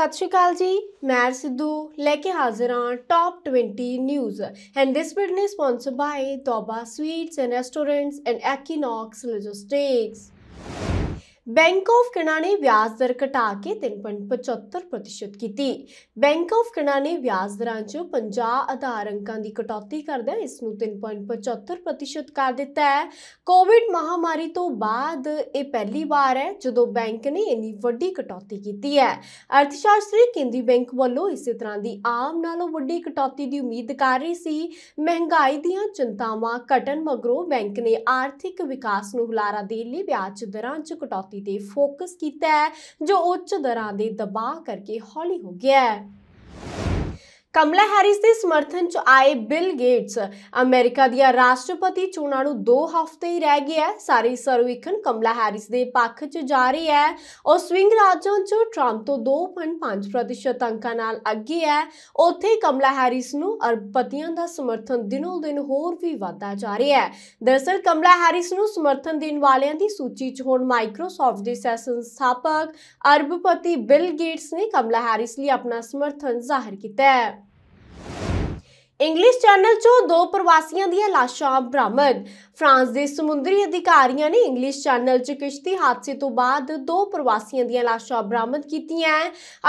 ਸਤਿ ਸ਼੍ਰੀ ਅਕਾਲ ਜੀ ਮੈਂ ਸਿੱਧੂ ਲੈ ਕੇ ਹਾਜ਼ਰ ਹਾਂ top 20 news and this video is sponsored by Toba sweets and restaurants and Equinox logistics bank of Canada ਨੇ ਵਿਆਜ ਦਰ ਘਟਾ ਕੇ 3.75% ਕੀਤੀ ਬੈਂਕ ਆਫ ਕਨਾ ਨੇ ਵਿਆਜ ਦਰਾਂ 'ਚ 50 ਆਧਾਰ ਅੰਕਾਂ ਦੀ ਕਟੌਤੀ ਕਰਦੇ ਇਸ ਨੂੰ 3.75% ਕਰ ਦਿੱਤਾ ਹੈ ਕੋਵਿਡ ਮਹਾਮਾਰੀ ਤੋਂ ਬਾਅਦ ਇਹ ਪਹਿਲੀ ਵਾਰ ਹੈ ਜਦੋਂ ਬੈਂਕ ਨੇ ਇੰਨੀ ਵੱਡੀ ਕਟੌਤੀ ਕੀਤੀ ਹੈ ਅਰਥਸ਼ਾਸਤਰੀ ਕੇਂਦਰੀ ਬੈਂਕ ਵੱਲੋਂ ਇਸੇ ਤਰ੍ਹਾਂ ਦੀ ਆਮ ਨਾਲੋਂ ਵੱਡੀ ਕਟੌਤੀ ਦੀ ਉਮੀਦ ਕਰ ਰਹੀ ਸੀ ਮਹਿੰਗਾਈ ਦੀਆਂ ਚਿੰਤਾਵਾਂ ਘਟਣ ਮਗਰੋਂ ਬੈਂਕ ਨੇ ਆਰਥਿਕ ਵਿਕਾਸ ਨੂੰ ਹੁਲਾਰਾ ਦੇਣ ਲਈ ਵਿਆਜ ਦਰਾਂ 'ਚ ਕਟੌਤੀ ਕਟੌਤੀ ਤੇ ਫੋਕਸ ਕੀਤਾ ਹੈ ਜੋ ਉੱਚ ਦਰਾਂ ਦੇ ਦਬਾਅ ਕਰਕੇ ਹੌਲੀ ਹੋ ਗਿਆ ਹੈ ਕਮਲਾ ਹੈਰਿਸ ਦੇ ਸਮਰਥਨ 'ਚ ਆਏ ਬਿਲ ਗੇਟਸ ਅਮਰੀਕਾ ਦੀਆਂ ਰਾਸ਼ਟਰਪਤੀ ਚੋਣਾਂ ਨੂੰ 2 ਹਫ਼ਤੇ ਹੀ ਰਹਿ ਗਏ ਸਾਰੇ ਸਰਵੇਖਣ ਕਮਲਾ ਹੈਰਿਸ ਦੇ ਪੱਖ 'ਚ ਜਾ ਰਹੀ ਹੈ ਉਹ ਸਵਿੰਗ ਰਾਜਾਂ 'ਚ ਟਰੰਪ ਤੋਂ 2.5% ਅੰਕਾਂ ਨਾਲ ਅੱਗੇ ਹੈ ਉੱਥੇ ਕਮਲਾ ਹੈਰਿਸ ਨੂੰ ਅਰਬਪਤੀਆਂ ਦਾ ਸਮਰਥਨ ਦਿਨੋ ਦਿਨ ਹੋਰ ਵੀ ਵਧਦਾ ਜਾ ਰਿਹਾ ਹੈ ਦਰਸਲ ਕਮਲਾ ਹੈਰਿਸ ਨੂੰ ਸਮਰਥਨ ਦੇਣ ਵਾਲਿਆਂ ਦੀ ਸੂਚੀ 'ਚ ਹੁਣ ਮਾਈਕਰੋਸਾਫਟ ਦੇ ਸਹਿ ਸੰਸਥਾਪਕ ਅਰਬਪਤੀ ਬਿਲ ਗੇਟਸ ਨੇ ਕਮਲਾ ਹੈਰਿਸ ਲਈ ਆਪਣਾ ਸਮਰਥਨ ਜ਼ਾਹਰ ਕੀਤਾ ਹੈ ਇੰਗਲਿਸ਼ ਚੈਨਲ 'ਚੋਂ ਦੋ ਪ੍ਰਵਾਸੀਆਂ ਦੀਆਂ ਲਾਸ਼ਾਂ ਬਰਾਮਦ ਫਰਾਂਸ ਦੇ ਸਮੁੰਦਰੀ ਅਧਿਕਾਰੀਆਂ ਨੇ ਇੰਗਲਿਸ਼ ਚੈਨਲ 'ਚ ਕਿਸ਼ਤੀ ਹਾਦਸੇ ਤੋਂ ਬਾਅਦ ਦੋ ਪ੍ਰਵਾਸੀਆਂ ਦੀਆਂ ਲਾਸ਼ਾਂ ਬਰਾਮਦ ਕੀਤੀਆਂ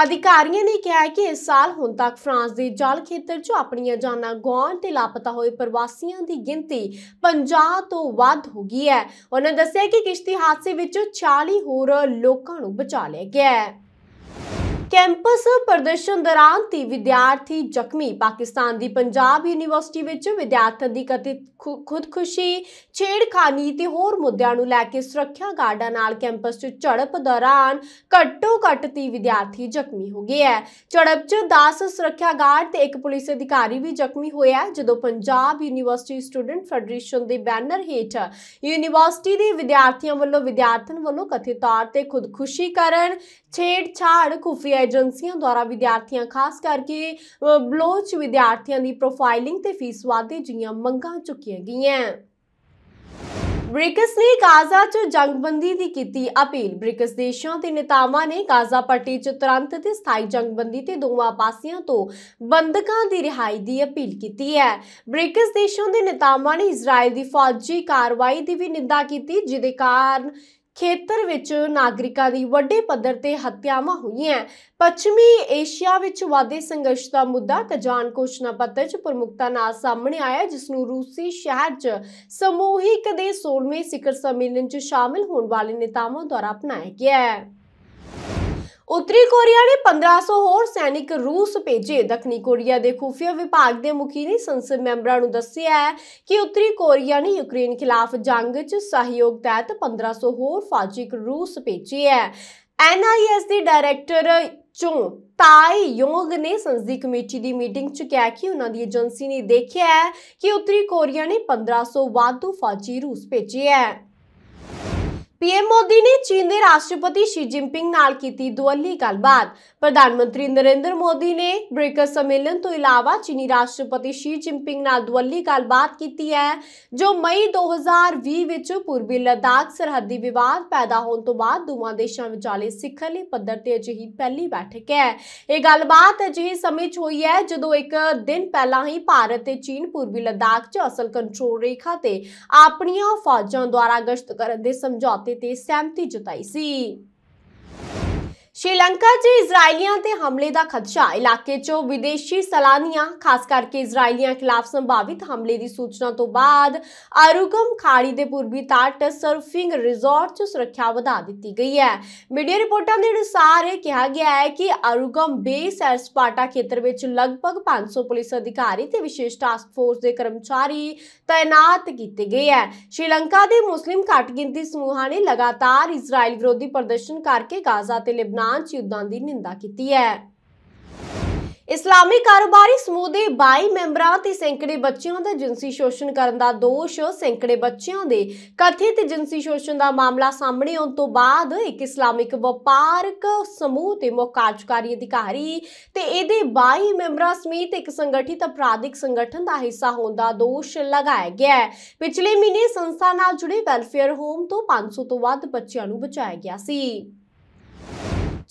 ਅਧਿਕਾਰੀਆਂ ਨੇ ਕਿਹਾ ਕਿ ਇਸ ਸਾਲ ਹੁਣ ਤੱਕ ਫਰਾਂਸ ਦੇ ਜਲ ਖੇਤਰ 'ਚ ਆਪਣੀਆਂ ਜਾਨਾਂ ਗਵਾਉਣ ਤੇ ਲਾਪਤਾ ਹੋਏ ਪ੍ਰਵਾਸੀਆਂ ਦੀ ਗਿਣਤੀ 50 ਤੋਂ ਵੱਧ ਹੋ ਗਈ ਹੈ ਉਹਨਾਂ ਦੱਸਿਆ ਕਿ ਕਿਸ਼ਤੀ ਹਾਦਸੇ ਵਿੱਚ 40 ਹੋਰ ਲੋਕਾਂ ਨੂੰ ਬਚਾ ਲਿਆ ਗਿਆ ਹੈ ਕੈਂਪਸ ਪ੍ਰਦਰਸ਼ਨ ਦੌਰਾਨ 30 ਵਿਦਿਆਰਥੀ ਜ਼ਖਮੀ ਪਾਕਿਸਤਾਨ ਦੀ ਪੰਜਾਬ ਯੂਨੀਵਰਸਿਟੀ ਵਿੱਚ ਵਿਦਿਆਰਥੀ ਦੀ ਕਥਿਤ ਖੁਦਕੁਸ਼ੀ ਛੇੜਖਾਨੀ ਤੇ ਹੋਰ ਮੁੱਦਿਆਂ ਨੂੰ ਲੈ ਕੇ ਸੁਰੱਖਿਆ ਗਾਰਡਾਂ ਨਾਲ ਕੈਂਪਸ 'ਚ ਝੜਪ ਦੌਰਾਨ ਘੱਟੋ ਘੱਟ 30 ਵਿਦਿਆਰਥੀ ਜ਼ਖਮੀ ਹੋ ਗਏ ਹੈ ਝੜਪ 'ਚ 10 ਸੁਰੱਖਿਆ ਗਾਰਡ ਤੇ ਇੱਕ ਪੁਲਿਸ ਅਧਿਕਾਰੀ ਵੀ ਜ਼ਖਮੀ ਹੋਇਆ ਜਦੋਂ ਪੰਜਾਬ ਯੂਨੀਵਰਸਿਟੀ ਸਟੂਡੈਂਟ ਫੈਡਰੇਸ਼ਨ ਦੇ ਬੈਨਰ ਹੇਠ ਯੂਨੀਵਰਸਿਟੀ ਦੇ ਵਿਦਿਆਰਥੀਆਂ ਵੱਲੋਂ ਵਿਦਿਆਰਥਣ ਵੱਲੋਂ ਕਥਿਤ ਤੌਰ ਤੇ ਖੁਦਕੁਸ਼ੀ ਕਰਨ ਛੇੜਛਾੜ ਖੁਫੀਆ ਏਜੰਸੀਆਂ ਦੁਆਰਾ ਵਿਦਿਆਰਥੀਆਂ ਖਾਸ ਕਰਕੇ ਬਲੋਚ ਵਿਦਿਆਰਥੀਆਂ ਦੀ ਪ੍ਰੋਫਾਈਲਿੰਗ ਤੇ ਫੀਸ ਵਾਧੇ ਜੀਆਂ ਮੰਗਾਂ ਚੁੱਕੀਆਂ ਗਈਆਂ ਬ੍ਰਿਕਸ ਨੇ ਗਾਜ਼ਾ 'ਚ ਜੰਗਬੰਦੀ ਦੀ ਕੀਤੀ ਅਪੀਲ ਬ੍ਰਿਕਸ ਦੇਸ਼ਾਂ ਤੇ ਨੇਤਾਵਾਂ ਨੇ ਗਾਜ਼ਾ ਪੱਟੀ 'ਚ ਤੁਰੰਤ ਤੇ ਸਥਾਈ ਜੰਗਬੰਦੀ ਤੇ ਦੋਵਾਂ ਪਾਸਿਆਂ ਤੋਂ ਬੰਦਕਾਂ ਦੀ ਰਿਹਾਈ ਦੀ ਅਪੀਲ ਕੀਤੀ ਹੈ ਬ੍ਰਿਕਸ ਦੇਸ਼ਾਂ ਦੇ ਨੇਤਾਵਾਂ ਨੇ ਇਜ਼ਰਾਈਲ ਦੀ ਫੌਜੀ ਕਾਰਵਾਈ ਦੀ ਵੀ ਨਿੰਦਾ ਕੀਤੀ ਜਿਦੇ ਕਾਰਨ ਖੇਤਰ ਵਿੱਚ ਨਾਗਰਿਕਾਂ ਦੀ ਵੱਡੇ ਪੱਧਰ ਤੇ ਹੱਤਿਆਵਾਂ ਹੋਈਆਂ ਪੱਛਮੀ ਏਸ਼ੀਆ ਵਿੱਚ ਵਾਦੇ ਸੰਘਰਸ਼ ਦਾ ਮੁੱਦਾ ਤਜਾਨ ਕੋਸ਼ਨਾ ਪੱਤਰ 'ਚ ਪ੍ਰਮੁਖਤਾ ਨਾਲ ਸਾਹਮਣੇ ਆਇਆ ਜਿਸ ਨੂੰ ਰੂਸੀ ਸ਼ਹਿਰ 'ਚ ਸਮੂਹਿਕ ਦੇ 16ਵੇਂ ਸਿਖਰ ਸੰਮੇਲਨ 'ਚ ਸ਼ਾਮਿਲ ਹੋਣ ਵਾਲੇ ਨੇਤਾਵਾਂ ਦੁਆਰਾ ਅਪਣਾਇਆ ਗਿਆ ਹੈ ਉੱਤਰੀ ਕੋਰੀਆ ਨੇ 1500 ਹੋਰ ਸੈਨਿਕ ਰੂਸ ਭੇਜੇ ਦੱਖਣੀ ਕੋਰੀਆ ਦੇ ਖੁਫੀਆ ਵਿਭਾਗ ਦੇ ਮੁਖੀ ਨੇ ਸੰਸਦ ਮੈਂਬਰਾਂ ਨੂੰ ਦੱਸਿਆ ਹੈ ਕਿ ਉੱਤਰੀ ਕੋਰੀਆ ਨੇ ਯੂਕਰੇਨ ਖਿਲਾਫ ਜੰਗ 'ਚ ਸਹਿਯੋਗ ਤਹਿਤ 1500 ਹੋਰ ਫੌਜੀ ਰੂਸ ਭੇਜੇ ਹੈ ਐਨਆਈਐਸ ਦੇ ਡਾਇਰੈਕਟਰ ਚੋਂ ਤਾਈ ਯੋਗ ਨੇ ਸੰਸਦੀ ਕਮੇਟੀ ਦੀ ਮੀਟਿੰਗ 'ਚ ਕਿਹਾ ਕਿ ਉਹਨਾਂ ਦੀ ਏਜੰਸੀ ਨੇ ਦੇਖਿਆ ਹੈ ਕਿ ਉੱਤਰੀ ਕੋਰੀਆ ਨੇ 1500 ਵਾਧੂ ਫੌਜੀ ਰੂਸ ਭੇਜੇ ਹੈ ਪੀਐਮ ਮੋਦੀ ਨੇ ਚੀਨ ਦੇ ਰਾਸ਼ਟਰਪਤੀ ਸ਼ੀ ਜਿੰਪਿੰਗ ਨਾਲ ਕੀਤੀ ਦੁਵੱਲੀ ਗੱਲਬਾਤ ਪ੍ਰਧਾਨ ਮੰਤਰੀ ਨਰਿੰਦਰ ਮੋਦੀ ਨੇ ਬ੍ਰਿਕਸ ਸੰਮੇਲਨ ਤੋਂ ਇਲਾਵਾ ਚੀਨੀ ਰਾਸ਼ਟਰਪਤੀ ਸ਼ੀ ਜਿੰਪਿੰਗ ਨਾਲ ਦੁਵੱਲੀ ਗੱਲਬਾਤ ਕੀਤੀ ਹੈ ਜੋ ਮਈ 2020 ਵਿੱਚ ਪੂਰਬੀ ਲਦਾਖ ਸਰਹੱਦੀ ਵਿਵਾਦ ਪੈਦਾ ਹੋਣ ਤੋਂ ਬਾਅਦ ਦੋਵਾਂ ਦੇਸ਼ਾਂ ਵਿਚਾਲੇ ਸਿਖਰਲੇ ਪੱਧਰ ਤੇ ਅਜਿਹੀ ਪਹਿਲੀ ਬੈਠਕ ਹੈ ਇਹ ਗੱਲਬਾਤ ਅਜਿਹੇ ਸਮੇਂ 'ਚ ਹੋਈ ਹੈ ਜਦੋਂ ਇੱਕ ਦਿਨ ਪਹਿਲਾਂ ਹੀ ਭਾਰਤ ਤੇ ਚੀਨ ਪੂਰਬੀ ਲਦਾਖ 'ਚ ਅਸਲ ਕੰਟਰੋਲ ਰੇਖਾ ਤੇ ਆਪਣੀਆਂ ਫੌਜਾਂ ਦੁਆਰਾ ਗਸ਼ਤ ਕਰਨ ਦੇ ਸਮਝੌਤੇ ਵਾਅਦੇ ਤੇ ਸਹਿਮਤੀ ਜਤਾਈ ਸੀ ਸ਼੍ਰੀਲੰਕਾ 'ਚ ਇਜ਼ਰਾਈਲੀਆਂ ਤੇ ਹਮਲੇ ਦਾ ਖਦਸ਼ਾ ਇਲਾਕੇ 'ਚੋਂ ਵਿਦੇਸ਼ੀ ਸਲਾਨੀਆਂ ਖਾਸ ਕਰਕੇ ਇਜ਼ਰਾਈਲੀਆਂ ਖਿਲਾਫ ਸੰਭਾਵਿਤ ਹਮਲੇ ਦੀ ਸੂਚਨਾ ਤੋਂ ਬਾਅਦ ਅਰੁਗਮ ਖਾੜੀ ਦੇ ਪੂਰਬੀ ਤੱਟ ਸਰਫਿੰਗ ਰਿਜ਼ੋਰਟ 'ਚ ਸੁਰੱਖਿਆ ਵਧਾ ਦਿੱਤੀ ਗਈ ਹੈ ਮੀਡੀਆ ਰਿਪੋਰਟਾਂ ਦੇ ਅਨੁਸਾਰ ਇਹ ਕਿਹਾ ਗਿਆ ਹੈ ਕਿ ਅਰੁਗਮ ਬੇਸ ਸੈਰ ਸਪਾਟਾ ਖੇਤਰ ਵਿੱਚ ਲਗਭਗ 500 ਪੁਲਿਸ ਅਧਿਕਾਰੀ ਤੇ ਵਿਸ਼ੇਸ਼ ਟਾਸਕ ਫੋਰਸ ਦੇ ਕਰਮਚਾਰੀ ਤਾਇਨਾਤ ਕੀਤੇ ਗਏ ਹੈ ਸ਼੍ਰੀਲੰਕਾ ਦੇ ਮੁਸਲਿਮ ਘੱਟ ਗਿਣਤੀ ਸਮੂਹਾਂ ਨੇ ਲਗਾਤਾਰ ਇਜ਼ਰਾਈਲ ਵਿਰੋਧੀ ਪ੍ਰਦਰਸ਼ਨ ਕਰਕੇ ਗਾਜ਼ਾ ਤੇ ਲਿਬਨਾਨ ਅਫਗਾਨ 'ਚ ਯੁੱਧਾਂ ਦੀ ਨਿੰਦਾ ਕੀਤੀ ਹੈ ਇਸਲਾਮੀ ਕਾਰੋਬਾਰੀ ਸਮੂਹ ਦੇ 22 ਮੈਂਬਰਾਂ ਤੇ ਸੈਂਕੜੇ ਬੱਚਿਆਂ ਦਾ ਜਿੰਸੀ ਸ਼ੋਸ਼ਣ ਕਰਨ ਦਾ ਦੋਸ਼ ਸੈਂਕੜੇ ਬੱਚਿਆਂ ਦੇ ਕਥਿਤ ਜਿੰਸੀ ਸ਼ੋਸ਼ਣ ਦਾ ਮਾਮਲਾ ਸਾਹਮਣੇ ਆਉਣ ਤੋਂ ਬਾਅਦ ਇੱਕ ਇਸਲਾਮਿਕ ਵਪਾਰਕ ਸਮੂਹ ਤੇ ਮੁੱਖ ਕਾਰਜਕਾਰੀ ਅਧਿਕਾਰੀ ਤੇ ਇਹਦੇ 22 ਮੈਂਬਰਾਂ ਸਮੇਤ ਇੱਕ ਸੰਗਠਿਤ ਅਪਰਾਧਿਕ ਸੰਗਠਨ ਦਾ ਹਿੱਸਾ ਹੋਣ ਦਾ ਦੋਸ਼ ਲਗਾਇਆ ਗਿਆ ਹੈ ਪਿਛਲੇ ਮਹੀਨੇ ਸੰਸਥਾ ਨਾਲ ਜੁੜੇ ਵੈਲਫੇਅਰ ਹੋਮ ਤੋਂ 500 ਤੋਂ ਵੱਧ ਬੱਚਿਆਂ ਨੂੰ ਬਚਾਇਆ ਗਿਆ ਸੀ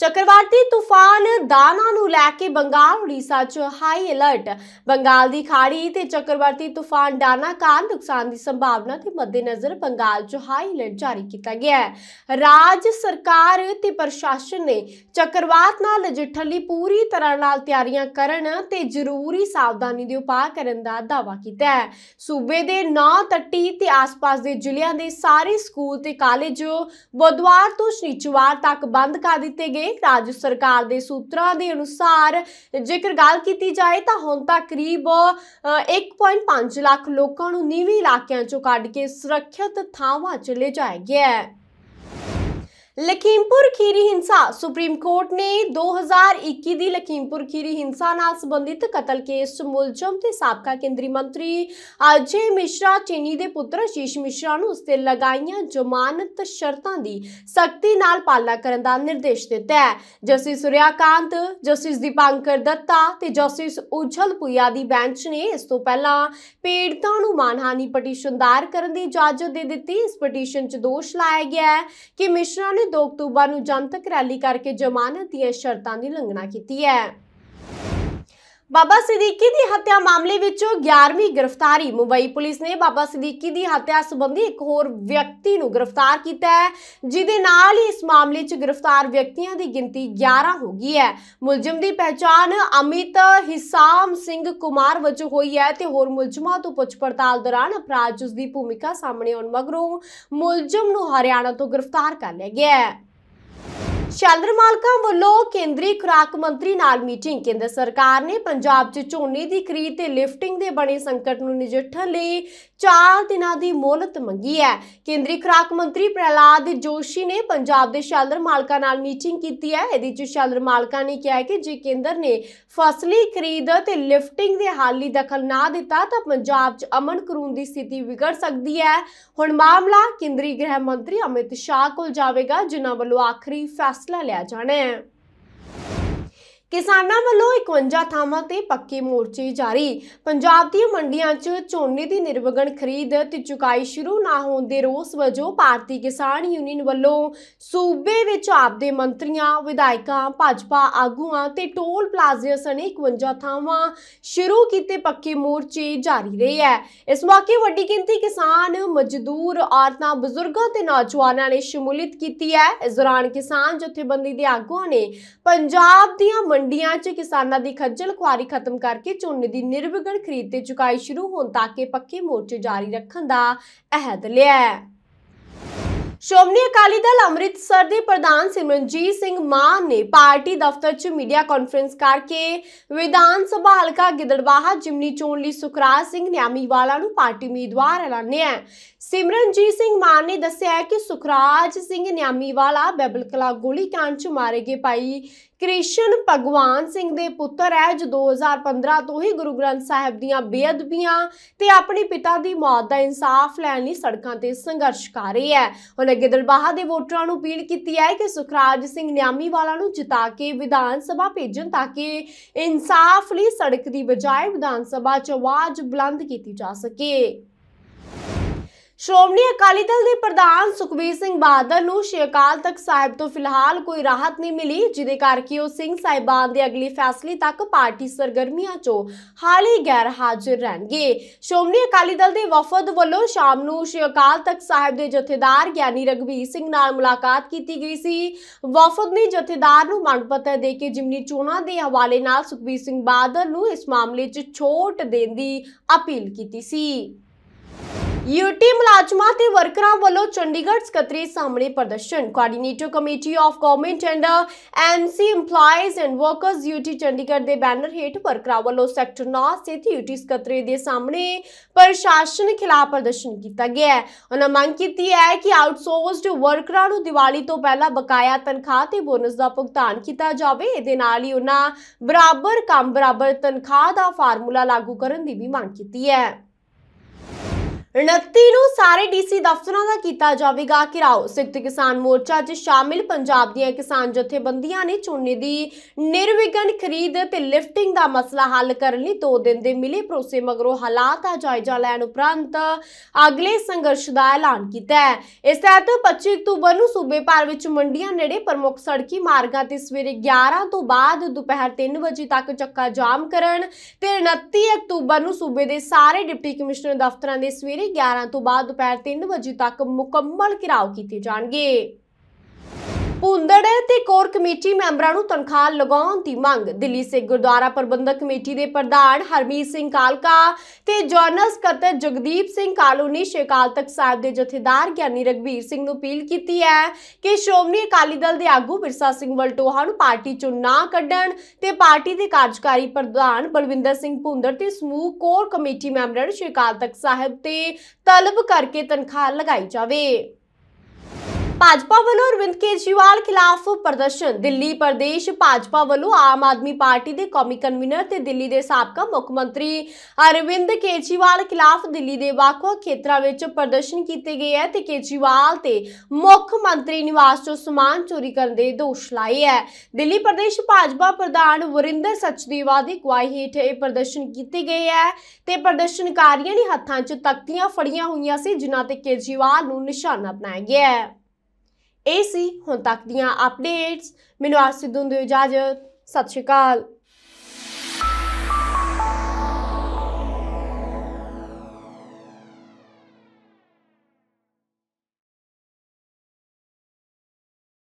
ਚੱਕਰਵਾਤੀ ਤੂਫਾਨ ਦਾਨਾ ਨੂੰ ਲੈ ਕੇ ਬੰਗਾਲ ਉੜੀਸਾ 'ਚ ਹਾਈ ਅਲਰਟ ਬੰਗਾਲ ਦੀ ਖਾੜੀ ਤੇ ਚੱਕਰਵਾਤੀ ਤੂਫਾਨ ਦਾਨਾ ਕਾਰਨ ਨੁਕਸਾਨ ਦੀ ਸੰਭਾਵਨਾ ਤੇ ਮੱਦੇਨਜ਼ਰ ਬੰਗਾਲ 'ਚ ਹਾਈ ਅਲਰਟ ਜਾਰੀ ਕੀਤਾ ਗਿਆ ਹੈ ਰਾਜ ਸਰਕਾਰ ਤੇ ਪ੍ਰਸ਼ਾਸਨ ਨੇ ਚੱਕਰਵਾਤ ਨਾਲ ਨਜਿੱਠਣ ਲਈ ਪੂਰੀ ਤਰ੍ਹਾਂ ਨਾਲ ਤਿਆਰੀਆਂ ਕਰਨ ਤੇ ਜ਼ਰੂਰੀ ਸਾਵਧਾਨੀ ਦੇ ਉਪਾਅ ਕਰਨ ਦਾ ਦਾਵਾ ਕੀਤਾ ਹੈ ਸੂਬੇ ਦੇ 9 ਤੱਟੀ ਤੇ ਆਸ-ਪਾਸ ਦੇ ਜ਼ਿਲ੍ਹਿਆਂ ਦੇ ਸਾਰੇ ਸਕੂਲ ਤੇ ਕਾਲਜ ਬੁੱਧਵਾਰ ਤੋਂ ਸ਼ਨੀਚਵਾਰ ਤੱਕ ਬੰਦ ਕਰ ਦਿੱਤੇ ਗਏ ਨੇ ਰਾਜ ਸਰਕਾਰ ਦੇ ਸੂਤਰਾਂ ਦੇ ਅਨੁਸਾਰ ਜੇਕਰ ਗੱਲ ਕੀਤੀ ਜਾਏ ਤਾਂ ਹੁਣ ਤੱਕ ਕਰੀਬ 1.5 ਲੱਖ ਲੋਕਾਂ ਨੂੰ ਨੀਵੀਂ ਇਲਾਕਿਆਂ ਚੋਂ ਕੱਢ ਕੇ ਸੁਰੱਖਿਅਤ ਥਾਵਾਂ 'ਚ ਲਿਜਾਇਆ ਗਿਆ ਹੈ ਲਖੀਮਪੁਰ ਖੀਰੀ ਹਿੰਸਾ ਸੁਪਰੀਮ ਕੋਰਟ ਨੇ 2021 ਦੀ ਲਖੀਮਪੁਰ ਖੀਰੀ ਹਿੰਸਾ ਨਾਲ ਸੰਬੰਧਿਤ ਕਤਲ ਕੇਸ ਮੁਲਜ਼ਮ ਤੇ ਸਾਬਕਾ ਕੇਂਦਰੀ ਮੰਤਰੀ ਅਜੇ ਮਿਸ਼ਰਾ ਚੇਨੀ ਦੇ ਪੁੱਤਰ ਸ਼ੀਸ਼ ਮਿਸ਼ਰਾ ਨੂੰ ਤੇ ਲਗਾਈਆਂ ਜ਼ਮਾਨਤ ਸ਼ਰਤਾਂ ਦੀ ਸਖਤੀ ਨਾਲ ਪਾਲਣਾ ਕਰਨ ਦਾ ਨਿਰਦੇਸ਼ ਦਿੱਤਾ ਹੈ ਜਸਟਿਸ ਸੁਰਿਆਕਾਂਤ ਜਸਟਿਸ ਦੀਪਾਂਕਰ ਦੱਤਾ ਤੇ ਜਸਟਿਸ ਉਝਲ ਪੁਇਆ ਦੀ ਬੈਂਚ ਨੇ ਇਸ ਤੋਂ ਪਹਿਲਾਂ ਪੀੜਤਾਂ ਨੂੰ ਮਾਨਹਾਨੀ ਪਟੀਸ਼ਨ ਦਾਇਰ ਕਰਨ ਦੀ ਇਜਾਜ਼ਤ ਦੇ ਦਿੱਤੀ ਇਸ ਪਟੀਸ਼ਨ 'ਚ ਦੋਸ਼ ਲਾਇਆ ਗਿਆ ਹੈ ਕਿ ਮਿਸ਼ਰਾ ਨੇ 2 ਅਕਤੂਬਰ ਨੂੰ ਜਨਤਕ ਰੈਲੀ ਕਰਕੇ ਜ਼ਮਾਨਤ ਦੀਆਂ ਸ਼ਰਤਾਂ ਦੀ ਲੰਘਣਾ ਕੀਤੀ ਹੈ ਬਾਬਾ ਸਦੀਕੀ ਦੀ ਹੱਤਿਆ ਮਾਮਲੇ ਵਿੱਚੋਂ 11ਵੀਂ ਗ੍ਰਿਫਤਾਰੀ ਮੁੰਬਈ ਪੁਲਿਸ ਨੇ ਬਾਬਾ ਸਦੀਕੀ ਦੀ ਹੱਤਿਆ ਸੰਬੰਧੀ ਇੱਕ ਹੋਰ ਵਿਅਕਤੀ ਨੂੰ ਗ੍ਰਿਫਤਾਰ ਕੀਤਾ ਹੈ ਜਿਹਦੇ ਨਾਲ ਹੀ ਇਸ ਮਾਮਲੇ 'ਚ ਗ੍ਰਿਫਤਾਰ ਵਿਅਕਤੀਆਂ ਦੀ ਗਿਣਤੀ 11 ਹੋ ਗਈ ਹੈ ਮੁਲਜ਼ਮ ਦੀ ਪਛਾਣ ਅਮਿਤ ਹਿਸਾਮ ਸਿੰਘ ਕੁਮਾਰ ਵਜੋਂ ਹੋਈ ਹੈ ਤੇ ਹੋਰ ਮੁਲਜ਼ਮਾਂ ਤੋਂ ਪੁੱਛ ਪੜਤਾਲ ਦੌਰਾਨ ਅਪਰਾਧ ਉਸ ਦੀ ਭੂਮਿਕਾ ਸਾਹਮਣੇ ਆਉਣ ਮਗਰੋਂ ਮੁਲਜ਼ਮ ਨੂੰ ਹਰਿਆਣਾ ਤੋਂ ਗ੍ਰਿਫਤਾਰ ਕਰ ਲਿਆ ਗਿਆ ਹੈ ਸ਼ੈਲਰ ਮਾਲਕਾਂ ਵੱਲੋਂ ਕੇਂਦਰੀ ਖੁਰਾਕ ਮੰਤਰੀ ਨਾਲ ਮੀਟਿੰਗ ਕੇਂਦਰ ਸਰਕਾਰ ਨੇ ਪੰਜਾਬ 'ਚ ਝੋਨੇ ਦੀ ਖਰੀਦ ਤੇ ਲਿਫਟਿੰਗ ਦੇ ਬਣੇ ਸੰਕਟ ਨੂੰ ਨਜਿੱਠਣ ਲਈ 4 ਦਿਨਾਂ ਦੀ ਮੋਹਲਤ ਮੰਗੀ ਹੈ ਕੇਂਦਰੀ ਖਰਾਕ ਮੰਤਰੀ ਪ੍ਰਹਿਲਾਦ ਜੋਸ਼ੀ ਨੇ ਪੰਜਾਬ ਦੇ ਸ਼ਾਲਰ ਮਾਲਕਾਂ ਨਾਲ ਮੀਟਿੰਗ ਕੀਤੀ ਹੈ ਇਹਦੇ ਵਿੱਚ ਸ਼ਾਲਰ ਮਾਲਕਾਂ ਨੇ ਕਿਹਾ ਕਿ ਜੇ ਕੇਂਦਰ ਨੇ ਫਸਲੀ ਖਰੀਦ ਤੇ ਲਿਫਟਿੰਗ ਦੇ ਹਾਲੀ ਦਖਲ ਨਾ ਦਿੱਤਾ ਤਾਂ ਪੰਜਾਬ 'ਚ ਅਮਨ ਕਰੂਨ ਦੀ ਸਥਿਤੀ ਵਿਗੜ ਸਕਦੀ ਹੈ ਹੁਣ ਮਾਮਲਾ ਕੇਂਦਰੀ ਗ੍ਰਹਿ ਮੰਤਰੀ ਅਮਿਤ ਸ਼ਾਹ ਕੋਲ ਜਾਵੇਗਾ ਜਿਨ੍ਹਾਂ ਵੱਲੋਂ ਆਖਰੀ ਫੈਸਲਾ ਲਿਆ ਜਾਣਾ ਹੈ ਕਿਸਾਨਾਂ ਵੱਲੋਂ 51 ਥਾਵਾਂ ਤੇ ਪੱਕੀ ਮੋਰਚੀ ਜਾਰੀ ਪੰਜਾਬ ਦੀਆਂ ਮੰਡੀਆਂ 'ਚ ਝੋਨੇ ਦੀ ਨਿਰਵਗਣ ਖਰੀਦ ਤੇ ਚੁਕਾਈ ਸ਼ੁਰੂ ਨਾ ਹੋਣ ਦੇ ਰੋਸ ਵਜੋਂ ਭਾਰਤੀ ਕਿਸਾਨ ਯੂਨੀਅਨ ਵੱਲੋਂ ਸੂਬੇ ਵਿੱਚ ਆਪਦੇ ਮੰਤਰੀਆਂ ਵਿਧਾਇਕਾਂ ਭਾਜਪਾ ਆਗੂਆਂ ਤੇ ਟੋਲ ਪਲਾਜ਼ੇ ਸਣੇ 51 ਥਾਵਾਂ ਸ਼ੁਰੂ ਕੀਤੇ ਪੱਕੇ ਮੋਰਚੇ ਜਾਰੀ ਰਹੇ ਹੈ ਇਸ ਮੌਕੇ ਵੱਡੀ ਗਿਣਤੀ ਕਿਸਾਨ ਮਜ਼ਦੂਰ ਔਰਤਾਂ ਬਜ਼ੁਰਗਾਂ ਤੇ ਨੌਜਵਾਨਾਂ ਨੇ ਸ਼ਮੂਲੀਅਤ ਕੀਤੀ ਹੈ ਇਸ ਦੌਰਾਨ ਕਿਸਾਨ ਜਥੇਬੰਦੀ ਦੇ ਆਗੂਆਂ ਨੇ ਪੰਜਾਬ ਦੀਆਂ ਮੰਡੀਆਂ 'ਚ ਕਿਸਾਨਾਂ ਦੀ ਖੱਜਲ ਖੁਆਰੀ ਖਤਮ ਕਰਕੇ ਝੋਨੇ ਦੀ ਨਿਰਵਿਘਨ ਖਰੀਦ ਤੇ ਚੁਕਾਈ ਸ਼ੁਰੂ ਹੋਣ ਤੱਕ ਪੱਕੇ ਮੋਰਚੇ ਜਾਰੀ ਰੱਖਣ ਦਾ ਅਹਿਦ ਲਿਆ ਸ਼ੋਮਨੀ ਅਕਾਲੀ ਦਲ ਅੰਮ੍ਰਿਤਸਰ ਦੇ ਪ੍ਰਧਾਨ ਸਿਮਰਨਜੀਤ ਸਿੰਘ ਮਾਨ ਨੇ ਪਾਰਟੀ ਦਫ਼ਤਰ 'ਚ ਮੀਡੀਆ ਕਾਨਫਰੰਸ ਕਰਕੇ ਵਿਧਾਨ ਸਭਾ ਹਲਕਾ ਗਿੱਦੜਵਾਹਾ ਜਿਮਨੀ ਚੋਣ ਲਈ ਸੁਖਰਾਜ ਸਿੰਘ ਨਿਆਮੀਵਾਲਾ ਨੂੰ ਪਾਰਟੀ ਉਮੀਦਵਾਰ ਐਲਾਨਿਆ ਸਿਮਰਨਜੀਤ ਸਿੰਘ ਮਾਨ ਨੇ ਦੱਸਿਆ ਕਿ ਸੁਖਰਾਜ ਸਿੰਘ ਨਿਆਮੀਵਾਲਾ ਬੈਬਲ ਕਲਾ ਕਾਂਡ ਚ ਮਾਰੇ ਗਏ ਭਾਈ ਕ੍ਰਿਸ਼ਨ ਭਗਵਾਨ ਸਿੰਘ ਦੇ ਪੁੱਤਰ ਹੈ ਜੋ 2015 ਤੋਂ ਹੀ ਗੁਰੂ ਗ੍ਰੰਥ ਸਾਹਿਬ ਦੀਆਂ ਬੇਅਦਬੀਆਂ ਤੇ ਆਪਣੇ ਪਿਤਾ ਦੀ ਮੌਤ ਦਾ ਇਨਸਾਫ ਲੈਣ ਲਈ ਸੜਕਾਂ ਤੇ ਸੰਘਰਸ਼ ਕਰ ਰਿਹਾ ਹੈ ਉਹਨੇ ਗਿੱਦੜਬਾਹਾ ਦੇ ਵੋਟਰਾਂ ਨੂੰ ਅਪੀਲ ਕੀਤੀ ਹੈ ਕਿ ਸੁਖਰਾਜ ਸਿੰਘ ਨਿਆਮੀਵਾਲਾ ਨੂੰ ਜਿਤਾ ਕੇ ਵਿਧਾਨ ਸਭਾ ਭੇਜਣ ਤਾਂ ਕਿ ਇਨਸਾਫ ਲਈ ਸੜਕ ਦੀ ਬਜਾਏ ਵਿਧਾਨ ਸਭਾ 'ਚ ਆਵਾਜ਼ ਬੁਲੰਦ ਕੀਤੀ ਜਾ ਸਕੇ ਸ਼੍ਰੋਮਣੀ ਅਕਾਲੀ ਦਲ ਦੇ ਪ੍ਰਧਾਨ ਸੁਖਬੀਰ ਸਿੰਘ ਬਾਦਲ ਨੂੰ ਸ਼ਿਕਾਲ ਤੱਕ ਸਾਹਿਬ ਤੋਂ ਫਿਲਹਾਲ ਕੋਈ ਰਾਹਤ ਨਹੀਂ ਮਿਲੀ ਜਿਦੇ ਕਰਕੇ ਉਹ ਸਿੰਘ ਸਾਹਿਬਾਨ ਦੇ ਅਗਲੀ ਫੈਸਲੇ ਤੱਕ ਪਾਰਟੀ ਸਰਗਰਮੀਆਂ 'ਚੋਂ ਹਾਲੇ ਗੈਰ ਹਾਜ਼ਰ ਰਹਿਣਗੇ ਸ਼੍ਰੋਮਣੀ ਅਕਾਲੀ ਦਲ ਦੇ ਵਫਦ ਵੱਲੋਂ ਸ਼ਾਮ ਨੂੰ ਸ਼ਿਕਾਲ ਤੱਕ ਸਾਹਿਬ ਦੇ ਜਥੇਦਾਰ ਗਿਆਨੀ ਰਗਵੀਰ ਸਿੰਘ ਨਾਲ ਮੁਲਾਕਾਤ ਕੀਤੀ ਗਈ ਸੀ ਵਫਦ ਨੇ ਜਥੇਦਾਰ ਨੂੰ ਮੰਗ ਪੱਤਰ ਦੇ ਕੇ ਜਿਮਨੀ ਚੋਣਾਂ ਦੇ ਹਵਾਲੇ ਨਾਲ ਸੁਖਬੀਰ ਸਿੰਘ ਬਾਦਲ ਨੂੰ ਇਸ ਮਾਮਲੇ 'ਚ ਛੋਟ ਦੇਣ ਦੀ ਅਪੀਲ ਕੀਤੀ ਸੀ ਯੂਟੀ ਮੁਲਾਜ਼ਮਾਂ ਤੇ ਵਰਕਰਾਂ ਵੱਲੋਂ ਚੰਡੀਗੜ੍ਹ ਸਕੱਤਰੀ ਸਾਹਮਣੇ ਪ੍ਰਦਰਸ਼ਨ coordinator committee of government and MC employees and workers UT Chandigarh ਦੇ ਬੈਨਰ ਹੇਠ ਵਰਕਰਾਂ ਵੱਲੋਂ ਸੈਕਟਰ 9 ਸਥਿਤ ਯੂਟੀ ਸਕੱਤਰੀ ਦੇ ਸਾਹਮਣੇ ਪ੍ਰਸ਼ਾਸਨ ਖਿਲਾਫ ਪ੍ਰਦਰਸ਼ਨ ਕੀਤਾ ਗਿਆ ਹੈ ਉਹਨਾਂ ਮੰਗ ਕੀਤੀ ਹੈ ਕਿ ਆਊਟਸੋਰਸਡ ਵਰਕਰਾਂ ਨੂੰ ਦੀਵਾਲੀ ਤੋਂ ਪਹਿਲਾਂ ਬਕਾਇਆ ਤਨਖਾਹ ਤੇ ਬੋਨਸ ਦਾ ਭੁਗਤਾਨ ਕੀਤਾ ਜਾਵੇ ਇਹਦੇ ਨਾਲ ਹੀ ਉਹਨਾਂ ਬਰਾਬਰ ਕੰਮ ਬਰਾਬਰ ਤਨਖਾਹ ਦਾ ਫਾਰਮੂਲਾ ਲਾਗੂ ਕਰਨ ਦੀ ਵੀ ਮੰਗ ਕੀਤੀ ਹੈ 29 ਨੂੰ ਸਾਰੇ ਡੀਸੀ ਦਫ਼ਤਰਾਂ ਦਾ ਕੀਤਾ ਜਾਵੇਗਾ ਘਿਰਾਓ ਸਿੱਖ ਕਿਸਾਨ ਮੋਰਚਾ 'ਚ ਸ਼ਾਮਿਲ ਪੰਜਾਬ ਦੀਆਂ ਕਿਸਾਨ ਜਥੇਬੰਦੀਆਂ ਨੇ ਝੋਨੇ ਦੀ ਨਿਰਵਿਘਨ ਖਰੀਦ ਤੇ ਲਿਫਟਿੰਗ ਦਾ ਮਸਲਾ ਹੱਲ ਕਰਨ ਲਈ 2 ਦਿਨ ਦੇ ਮਿਲੇ ਪ੍ਰੋਸੇ ਮਗਰੋਂ ਹਾਲਾਤ ਦਾ ਜਾਇਜ਼ਾ ਲੈਣ ਉਪਰੰਤ ਅਗਲੇ ਸੰਘਰਸ਼ ਦਾ ਐਲਾਨ ਕੀਤਾ ਹੈ ਇਸ ਤਹਿਤ 25 ਅਕਤੂਬਰ ਨੂੰ ਸੂਬੇ ਭਰ ਵਿੱਚ ਮੰਡੀਆਂ ਨੇੜੇ ਪ੍ਰਮੁੱਖ ਸੜਕੀ ਮਾਰਗਾਂ ਤੇ ਸਵੇਰੇ 11 ਤੋਂ ਬਾਅਦ ਦੁਪਹਿਰ 3 ਵਜੇ ਤੱਕ ਚੱਕਾ ਜਾਮ ਕਰਨ ਤੇ 29 ਅਕਤੂਬਰ ਨੂੰ ਸੂਬੇ ਦੇ ਸਾਰੇ ਡਿਪਟੀ ਕਮਿਸ਼ਨਰ ਦਫ਼ਤਰਾਂ ਦੇ ਸਵੇਰੇ ਸਵੇਰੇ 11 ਤੋਂ ਬਾਅਦ ਦੁਪਹਿਰ 3 ਵਜੇ ਤੱਕ ਮੁਕੰਮਲ ਘਿਰਾਓ ਕੀਤੇ ਜਾਣਗੇ ਭੁੰਦੜ ਤੇ ਕੋਰ ਕਮੇਟੀ ਮੈਂਬਰਾਂ ਨੂੰ ਤਨਖਾਹ ਲਗਾਉਣ ਦੀ ਮੰਗ ਦਿੱਲੀ ਸਿੱਖ ਗੁਰਦੁਆਰਾ ਪ੍ਰਬੰਧਕ ਕਮੇਟੀ ਦੇ ਪ੍ਰਧਾਨ ਹਰਮੀਤ ਸਿੰਘ ਕਾਲਕਾ ਤੇ ਜਨਰਲ ਸਕੱਤਰ ਜਗਦੀਪ ਸਿੰਘ ਕਾਲੂ ਨੇ ਸ਼ਿਕਾਲ ਤੱਕ ਸਾਹਿਬ ਦੇ ਜਥੇਦਾਰ ਗਿਆਨੀ ਰਗਵੀਰ ਸਿੰਘ ਨੂੰ ਅਪੀਲ ਕੀਤੀ ਹੈ ਕਿ ਸ਼੍ਰੋਮਣੀ ਅਕਾਲੀ ਦਲ ਦੇ ਆਗੂ ਬਿਰਸਾ ਸਿੰਘ ਵਲਟੋਹਾ ਨੂੰ ਪਾਰਟੀ ਚੋਂ ਨਾ ਕੱਢਣ ਤੇ ਪਾਰਟੀ ਦੇ ਕਾਰਜਕਾਰੀ ਪ੍ਰਧਾਨ ਬਲਵਿੰਦਰ ਸਿੰਘ ਭੁੰਦੜ ਤੇ ਸਮੂਹ ਕੋਰ ਕਮੇਟੀ ਮੈਂਬਰਾਂ ਨੂੰ ਸ਼ਿਕਾਲ ਤੱਕ ਸਾਹਿਬ ਤੇ ਤਲਬ ਕਰਕੇ ਤਨਖਾਹ ਲਗਾਈ ਜਾਵੇ ਭਾਜਪਾ ਵੱਲੋਂ ਅਰਵਿੰਦ ਕੇਜਰੀਵਾਲ ਖਿਲਾਫ ਪ੍ਰਦਰਸ਼ਨ ਦਿੱਲੀ ਪ੍ਰਦੇਸ਼ ਭਾਜਪਾ ਵੱਲੋਂ ਆਮ ਆਦਮੀ ਪਾਰਟੀ ਦੇ ਕੌਮੀ ਕਨਵੀਨਰ ਤੇ ਦਿੱਲੀ ਦੇ ਸਾਬਕਾ ਮੁੱਖ ਮੰਤਰੀ ਅਰਵਿੰਦ ਕੇਜਰੀਵਾਲ ਖਿਲਾਫ ਦਿੱਲੀ ਦੇ ਵੱਖ-ਵੱਖ ਖੇਤਰਾਂ ਵਿੱਚ ਪ੍ਰਦਰਸ਼ਨ ਕੀਤੇ ਗਏ ਹੈ ਤੇ ਕੇਜਰੀਵਾਲ ਤੇ ਮੁੱਖ ਮੰਤਰੀ ਨਿਵਾਸ ਤੋਂ ਸਮਾਨ ਚੋਰੀ ਕਰਨ ਦੇ ਦੋਸ਼ ਲਾਏ ਹੈ ਦਿੱਲੀ ਪ੍ਰਦੇਸ਼ ਭਾਜਪਾ ਪ੍ਰਧਾਨ ਵਰਿੰਦਰ ਸਚਦੇਵਾ ਦੀ ਗਵਾਹੀ ਹੇਠ ਇਹ ਪ੍ਰਦਰਸ਼ਨ ਕੀਤੇ ਗਏ ਹੈ ਤੇ ਪ੍ਰਦਰਸ਼ਨਕਾਰੀਆਂ ਨੇ ਹੱਥਾਂ 'ਚ ਤਖਤੀਆਂ ਫੜੀਆਂ ਹੋਈਆਂ ਸੀ ਜਿਨ੍ਹਾਂ ਤੇ ਕੇਜਰੀਵਾਲ ਨੂੰ ਨਿਸ਼ਾਨਾ ਬਣਾਇਆ ਗਿਆ ਹੈ ਇਹ ਸੀ ਹੁਣ ਤੱਕ ਦੀਆਂ ਅਪਡੇਟਸ ਮੈਨੂੰ ਆਸ ਸਿੱਧੂ ਦੀ ਇਜਾਜ਼ਤ ਸਤਿ ਸ਼੍ਰੀ ਅਕਾਲ